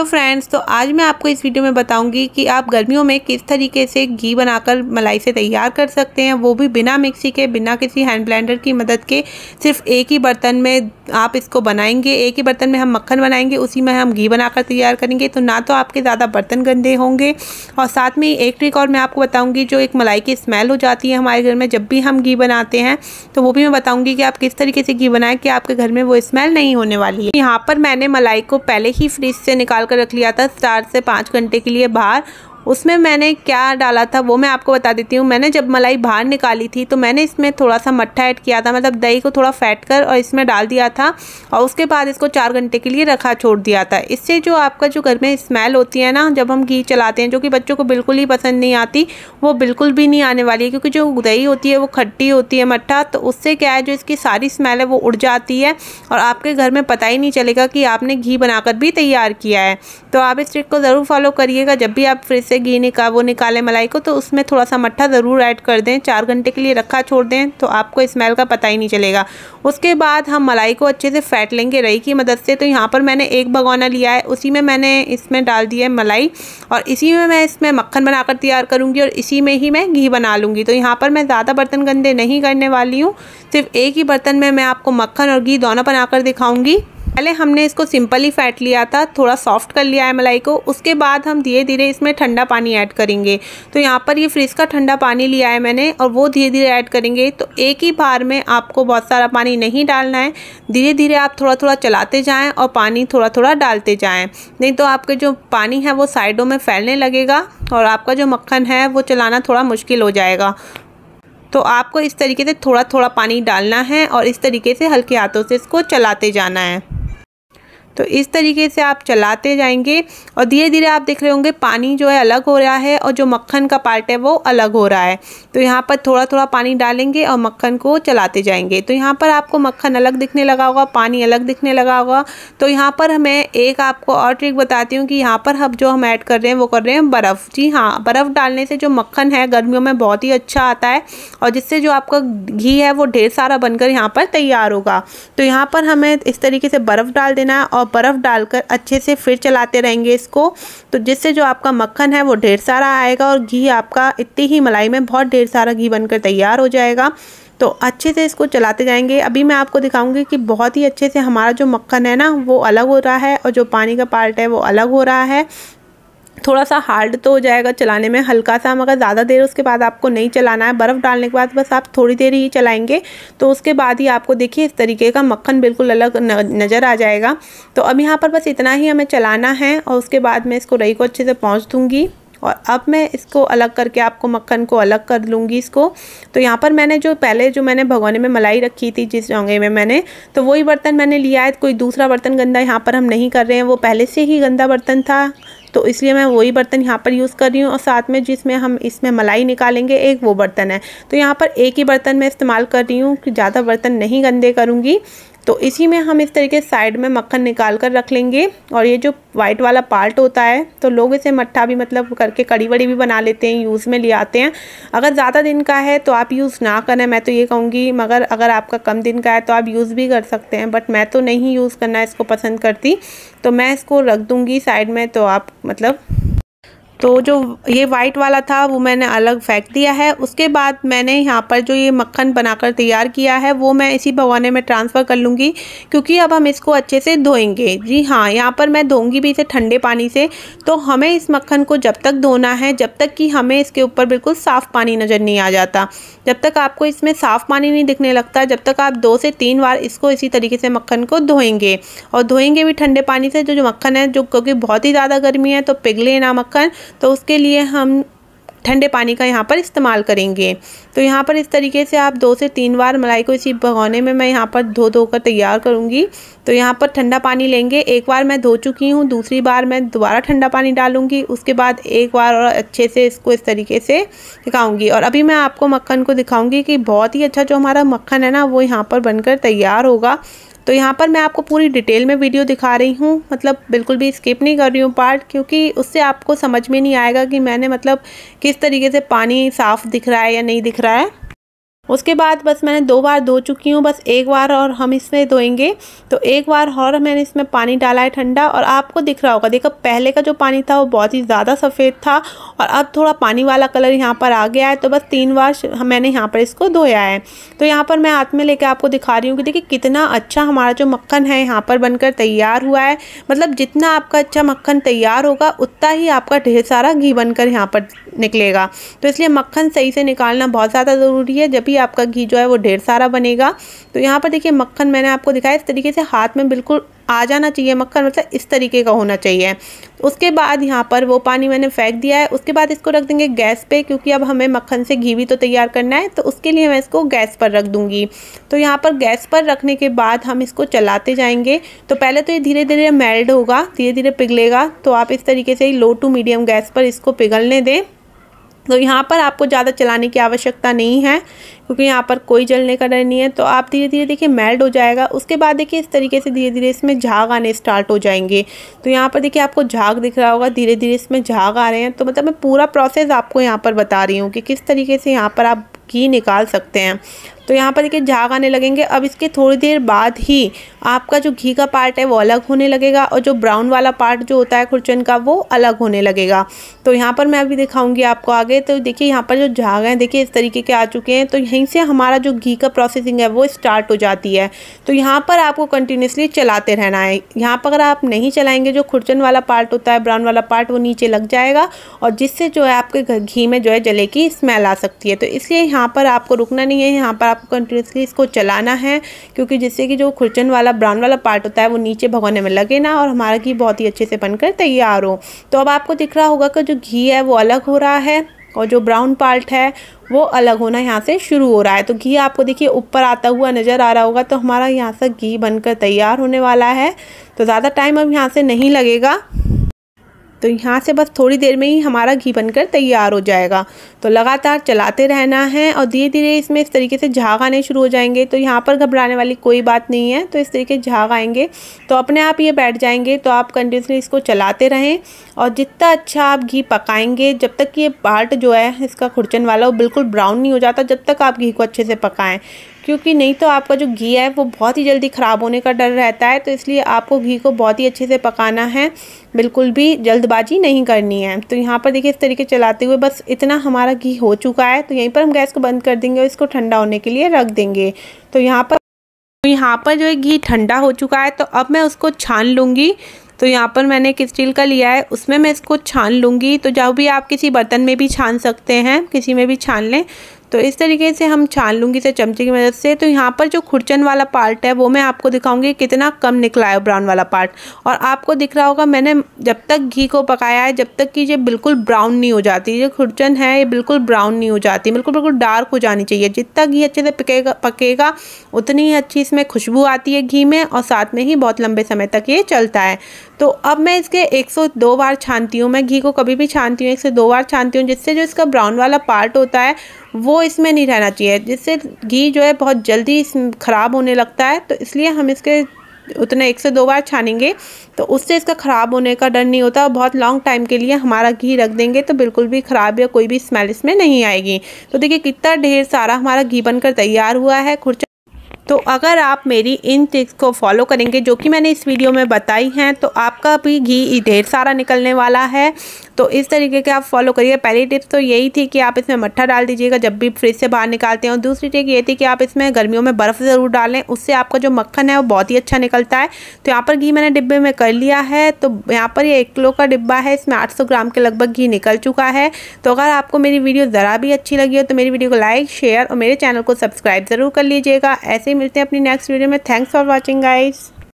तो फ्रेंड्स तो आज मैं आपको इस वीडियो में बताऊंगी कि आप गर्मियों में किस तरीके से घी बनाकर मलाई से तैयार कर सकते हैं वो भी बिना मिक्सी के बिना किसी हैंड ब्लेंडर की मदद के सिर्फ एक ही बर्तन में आप इसको बनाएंगे एक ही बर्तन में हम मक्खन बनाएंगे उसी में हम घी बनाकर तैयार करेंगे तो ना तो आपके ज़्यादा बर्तन गंदे होंगे और साथ में एक ट्रिक और मैं आपको बताऊँगी जो एक मलाई की स्मेल हो जाती है हमारे घर में जब भी हम घी बनाते हैं तो वो भी मैं बताऊँगी कि आप किस तरीके से घी बनाएं कि आपके घर में वो स्मेल नहीं होने वाली है यहाँ पर मैंने मलाई को पहले ही फ्रिज से निकाल कर रख लिया था चार से पाँच घंटे के लिए बाहर उसमें मैंने क्या डाला था वो मैं आपको बता देती हूँ मैंने जब मलाई बाहर निकाली थी तो मैंने इसमें थोड़ा सा मट्ठा ऐड किया था मतलब दही को थोड़ा फैट कर और इसमें डाल दिया था और उसके बाद इसको चार घंटे के लिए रखा छोड़ दिया था इससे जो आपका जो घर में स्मेल होती है ना जब हम घी चलाते हैं जो कि बच्चों को बिल्कुल ही पसंद नहीं आती वो बिल्कुल भी नहीं आने वाली है क्योंकि जो दही होती है वो खट्टी होती है मट्ठा तो उससे क्या है जो इसकी सारी स्मेल है वो उड़ जाती है और आपके घर में पता ही नहीं चलेगा कि आपने घी बनाकर भी तैयार किया है तो आप इस ट्रिक को ज़रूर फॉलो करिएगा जब भी आप फ्रिज से घी निका वो निकालें मलाई को तो उसमें थोड़ा सा मट्ठा ज़रूर ऐड कर दें चार घंटे के लिए रखा छोड़ दें तो आपको स्मेल का पता ही नहीं चलेगा उसके बाद हम मलाई को अच्छे से फैट लेंगे रई की मदद से तो यहाँ पर मैंने एक भगौना लिया है उसी में मैंने इसमें डाल दिया है मलाई और इसी में मैं इसमें मक्खन बनाकर तैयार करूँगी और इसी में ही मैं घी बना लूँगी तो यहाँ पर मैं ज़्यादा बर्तन गंदे नहीं करने वाली हूँ सिर्फ एक ही बर्तन में मैं आपको मक्खन और घी दोनों बनाकर दिखाऊँगी पहले हमने इसको सिंपली फैट लिया था थोड़ा सॉफ्ट कर लिया है मलाई को उसके बाद हम धीरे धीरे इसमें ठंडा पानी ऐड करेंगे तो यहाँ पर ये फ्रिज का ठंडा पानी लिया है मैंने और वो धीरे धीरे ऐड करेंगे तो एक ही बार में आपको बहुत सारा पानी नहीं डालना है धीरे धीरे आप थोड़ा थोड़ा चलाते जाएँ और पानी थोड़ा थोड़ा डालते जाएँ नहीं तो आपके जो पानी है वो साइडों में फैलने लगेगा और आपका जो मक्खन है वो चलाना थोड़ा मुश्किल हो जाएगा तो आपको इस तरीके से थोड़ा थोड़ा पानी डालना है और इस तरीके से हल्के हाथों से इसको चलाते जाना है तो इस तरीके से आप चलाते जाएंगे और धीरे धीरे आप देख रहे होंगे पानी जो है अलग हो रहा है और जो मक्खन का पार्ट है वो अलग हो रहा है तो यहाँ पर थोड़ा थोड़ा पानी डालेंगे और मक्खन को चलाते जाएंगे तो यहाँ पर आपको मक्खन अलग दिखने लगा होगा पानी अलग दिखने लगा होगा तो यहाँ पर मैं एक आपको और ट्रिक बताती हूँ कि यहाँ पर हम जो हम ऐड कर रहे हैं वो कर रहे हैं बर्फ़ जी हाँ बर्फ़ डालने से जो मक्खन है गर्मियों में बहुत ही अच्छा आता है और जिससे जो आपका घी है वो ढेर सारा बनकर यहाँ पर तैयार होगा तो यहाँ पर हमें इस तरीके से बर्फ़ डाल देना है और बर्फ़ डालकर अच्छे से फिर चलाते रहेंगे इसको तो जिससे जो आपका मक्खन है वो ढेर सारा आएगा और घी आपका इतनी ही मलाई में बहुत ढेर सारा घी बनकर तैयार हो जाएगा तो अच्छे से इसको चलाते जाएंगे अभी मैं आपको दिखाऊंगी कि बहुत ही अच्छे से हमारा जो मक्खन है ना वो अलग हो रहा है और जो पानी का पार्ट है वो अलग हो रहा है थोड़ा सा हार्ड तो हो जाएगा चलाने में हल्का सा मगर ज़्यादा देर उसके बाद आपको नहीं चलाना है बर्फ़ डालने के बाद बस आप थोड़ी देर ही चलाएंगे तो उसके बाद ही आपको देखिए इस तरीके का मक्खन बिल्कुल अलग नज़र आ जाएगा तो अब यहाँ पर बस इतना ही हमें चलाना है और उसके बाद मैं इसको रई को अच्छे से पहुँच दूँगी और अब मैं इसको अलग करके आपको मक्खन को अलग कर लूँगी इसको तो यहाँ पर मैंने जो पहले जो मैंने भगवाने में मलाई रखी थी जिस जोंगे में मैंने तो वही बर्तन मैंने लिया है कोई दूसरा बर्तन गंदा यहाँ पर हम नहीं कर रहे हैं वो पहले से ही गंदा बर्तन था तो इसलिए मैं वही बर्तन यहाँ पर यूज़ कर रही हूँ और साथ में जिसमें हम इसमें मलाई निकालेंगे एक वो बर्तन है तो यहाँ पर एक ही बर्तन मैं इस्तेमाल कर रही हूँ कि ज़्यादा बर्तन नहीं गंदे करूँगी तो इसी में हम इस तरीके साइड में मक्खन निकाल कर रख लेंगे और ये जो वाइट वाला पार्ट होता है तो लोग इसे मट्ठा भी मतलब करके कड़ी वड़ी भी बना लेते हैं यूज़ में ले आते हैं अगर ज़्यादा दिन का है तो आप यूज़ ना करें मैं तो ये कहूँगी मगर अगर आपका कम दिन का है तो आप यूज़ भी कर सकते हैं बट मैं तो नहीं यूज़ करना इसको पसंद करती तो मैं इसको रख दूँगी साइड में तो आप मतलब तो जो ये वाइट वाला था वो मैंने अलग फेंक दिया है उसके बाद मैंने यहाँ पर जो ये मक्खन बनाकर तैयार किया है वो मैं इसी भगवाने में ट्रांसफ़र कर लूँगी क्योंकि अब हम इसको अच्छे से धोएंगे जी हाँ यहाँ पर मैं धोऊँगी भी इसे ठंडे पानी से तो हमें इस मक्खन को जब तक धोना है जब तक कि हमें इसके ऊपर बिल्कुल साफ़ पानी नज़र नहीं आ जाता जब तक आपको इसमें साफ़ पानी नहीं दिखने लगता जब तक आप दो से तीन बार इसको इसी तरीके से मक्खन को धोएंगे और धोएंगे भी ठंडे पानी से जो जो मक्खन है जो क्योंकि बहुत ही ज़्यादा गर्मी है तो पिघले ना मक्खन तो उसके लिए हम ठंडे पानी का यहाँ पर इस्तेमाल करेंगे तो यहाँ पर इस तरीके से आप दो से तीन बार मलाई को इसी भगोने में मैं यहाँ पर धो धो कर तैयार करूँगी तो यहाँ पर ठंडा पानी लेंगे एक बार मैं धो चुकी हूँ दूसरी बार मैं दोबारा ठंडा पानी डालूँगी उसके बाद एक बार और अच्छे से इसको इस तरीके से दिखाऊँगी और अभी मैं आपको मक्खन को दिखाऊँगी कि बहुत ही अच्छा जो हमारा मक्खन है ना वो यहाँ पर बनकर तैयार होगा तो यहाँ पर मैं आपको पूरी डिटेल में वीडियो दिखा रही हूँ मतलब बिल्कुल भी स्किप नहीं कर रही हूँ पार्ट क्योंकि उससे आपको समझ में नहीं आएगा कि मैंने मतलब किस तरीके से पानी साफ़ दिख रहा है या नहीं दिख रहा है उसके बाद बस मैंने दो बार धो चुकी हूँ बस एक बार और हम इसमें धोएंगे तो एक बार और मैंने इसमें पानी डाला है ठंडा और आपको दिख रहा होगा देखो पहले का जो पानी था वो बहुत ही ज़्यादा सफ़ेद था और अब थोड़ा पानी वाला कलर यहाँ पर आ गया है तो बस तीन बार मैंने यहाँ पर इसको धोया है तो यहाँ पर मैं हाथ में लेकर आपको दिखा रही हूँ कि देखिए कितना अच्छा हमारा जो मक्खन है यहाँ पर बनकर तैयार हुआ है मतलब जितना आपका अच्छा मक्खन तैयार होगा उतना ही आपका ढेर सारा घी बनकर यहाँ पर निकलेगा तो इसलिए मक्खन सही से निकालना बहुत ज़्यादा ज़रूरी है जब भी आपका घी जो है वो ढेर सारा बनेगा तो यहाँ पर देखिए मक्खन मैंने आपको दिखाया इस तरीके से हाथ में बिल्कुल आ जाना चाहिए मक्खन मतलब इस तरीके का होना चाहिए उसके बाद यहाँ पर वो पानी मैंने फेंक दिया है उसके बाद इसको रख देंगे गैस पे क्योंकि अब हमें मक्खन से घी भी तो तैयार करना है तो उसके लिए मैं इसको गैस पर रख दूँगी तो यहाँ पर गैस पर रखने के बाद हम इसको चलाते जाएंगे तो पहले तो ये धीरे धीरे मेल्ट होगा धीरे धीरे पिघलेगा तो आप इस तरीके से लो टू मीडियम गैस पर इसको पिघलने दें तो यहाँ पर आपको ज़्यादा चलाने की आवश्यकता नहीं है क्योंकि यहाँ पर कोई जलने का डर नहीं है तो आप धीरे धीरे देखिए मेल्ट हो जाएगा उसके बाद देखिए इस तरीके से धीरे धीरे इसमें झाग आने स्टार्ट हो जाएंगे तो यहाँ पर देखिए आपको झाग दिख रहा होगा धीरे धीरे इसमें झाग आ रहे हैं तो मतलब मैं पूरा प्रोसेस आपको यहाँ पर बता रही हूँ कि किस तरीके से यहाँ पर आप घी निकाल सकते हैं तो यहाँ पर देखिए झाग आने लगेंगे अब इसके थोड़ी देर बाद ही आपका जो घी का पार्ट है वो अलग होने लगेगा और जो ब्राउन वाला पार्ट जो होता है खुरचन का वो अलग होने लगेगा तो यहाँ पर मैं अभी दिखाऊंगी आपको आगे तो देखिए यहाँ पर जो झाग हैं देखिए इस तरीके के आ चुके हैं तो यहीं से हमारा जो घी का प्रोसेसिंग है वो स्टार्ट हो जाती है तो यहाँ पर आपको कंटिन्यूसली चलाते रहना है यहाँ पर अगर आप नहीं चलाएँगे जो खुरचन वाला पार्ट होता है ब्राउन वाला पार्ट वो नीचे लग जाएगा और जिससे जो है आपके घी में जो है जले की स्मेल आ सकती है तो इसलिए यहाँ पर आपको रुकना नहीं है यहाँ पर आप आपको कंटिन्यूसली इसको चलाना है क्योंकि जिससे कि जो खुरचन वाला ब्राउन वाला पार्ट होता है वो नीचे भगोने में लगे ना और हमारा घी बहुत ही अच्छे से बनकर तैयार हो तो अब आपको दिख रहा होगा कि जो घी है वो अलग हो रहा है और जो ब्राउन पार्ट है वो अलग होना यहाँ से शुरू हो रहा है तो घी आपको देखिए ऊपर आता हुआ नज़र आ रहा होगा तो हमारा यहाँ से घी बनकर तैयार होने वाला है तो ज़्यादा टाइम अब यहाँ से नहीं लगेगा तो यहाँ से बस थोड़ी देर में ही हमारा घी बनकर तैयार हो जाएगा तो लगातार चलाते रहना है और धीरे धीरे इसमें इस तरीके से झाग आने शुरू हो जाएंगे तो यहाँ पर घबराने वाली कोई बात नहीं है तो इस तरीके झाग आएंगे तो अपने आप ये बैठ जाएंगे तो आप कंटिन्यूसली इसको चलाते रहें और जितना अच्छा आप घी पकाएंगे जब तक ये पार्ट जो है इसका खुरचन वाला वो बिल्कुल ब्राउन नहीं हो जाता जब तक आप घी को अच्छे से पकाएं क्योंकि नहीं तो आपका जो घी है वो बहुत ही जल्दी ख़राब होने का डर रहता है तो इसलिए आपको घी को बहुत ही अच्छे से पकाना है बिल्कुल भी जल्दबाजी नहीं करनी है तो यहाँ पर देखिए इस तरीके चलाते हुए बस इतना हमारा घी हो चुका है तो यहीं पर हम गैस को बंद कर देंगे और इसको ठंडा होने के लिए रख देंगे तो यहाँ पर तो यहाँ पर जो है घी ठंडा हो चुका है तो अब मैं उसको छान लूँगी तो यहाँ पर मैंने एक स्टील का लिया है उसमें मैं इसको छान लूँगी तो जब भी आप किसी बर्तन में भी छान सकते हैं किसी में भी छान लें तो इस तरीके से हम छान लूँगी इसे चमचे की मदद से तो यहाँ पर जो खुरचन वाला पार्ट है वो मैं आपको दिखाऊँगी कितना कम निकला है ब्राउन वाला पार्ट और आपको दिख रहा होगा मैंने जब तक घी को पकाया है जब तक कि ये बिल्कुल ब्राउन नहीं हो जाती जो खुरचन है ये बिल्कुल ब्राउन नहीं हो जाती बिल्कुल बिल्कुल डार्क हो जानी चाहिए जितना घी अच्छे से पकेगा पकेगा उतनी ही अच्छी इसमें खुशबू आती है घी में और साथ में ही बहुत लंबे समय तक ये चलता है तो अब मैं इसके दो बार छानती हूँ मैं घी को कभी भी छानती हूँ एक से दो बार छानती हूँ जिससे जो इसका ब्राउन वाला पार्ट होता है वो इसमें नहीं रहना चाहिए जिससे घी जो है बहुत जल्दी ख़राब होने लगता है तो इसलिए हम इसके उतने एक से दो बार छानेंगे तो उससे इसका ख़राब होने का डर नहीं होता और बहुत लॉन्ग टाइम के लिए हमारा घी रख देंगे तो बिल्कुल भी ख़राब या कोई भी स्मेल इसमें नहीं आएगी तो देखिए कितना ढेर सारा हमारा घी बनकर तैयार हुआ है खुर्चा तो अगर आप मेरी इन टिप्स को फॉलो करेंगे जो कि मैंने इस वीडियो में बताई हैं तो आपका भी घी ढेर सारा निकलने वाला है तो इस तरीके के आप फॉलो करिए पहली टिप्स तो यही थी कि आप इसमें मट्ठा डाल दीजिएगा जब भी फ्रिज से बाहर निकालते हैं और दूसरी टिप ये थी कि आप इसमें गर्मियों में बर्फ़ ज़रूर डालें उससे आपका जो मक्खन है वो बहुत ही अच्छा निकलता है तो यहाँ पर घी मैंने डिब्बे में कर लिया है तो यहाँ पर ये एक किलो का डिब्बा है इसमें आठ ग्राम के लगभग घी निकल चुका है तो अगर आपको मेरी वीडियो ज़रा भी अच्छी लगी हो तो मेरी वीडियो को लाइक शेयर और मेरे चैनल को सब्सक्राइब ज़रूर कर लीजिएगा ऐसे मिलते हैं अपनी नेक्स्ट वीडियो में थैंक्स फॉर वॉचिंग गाइज़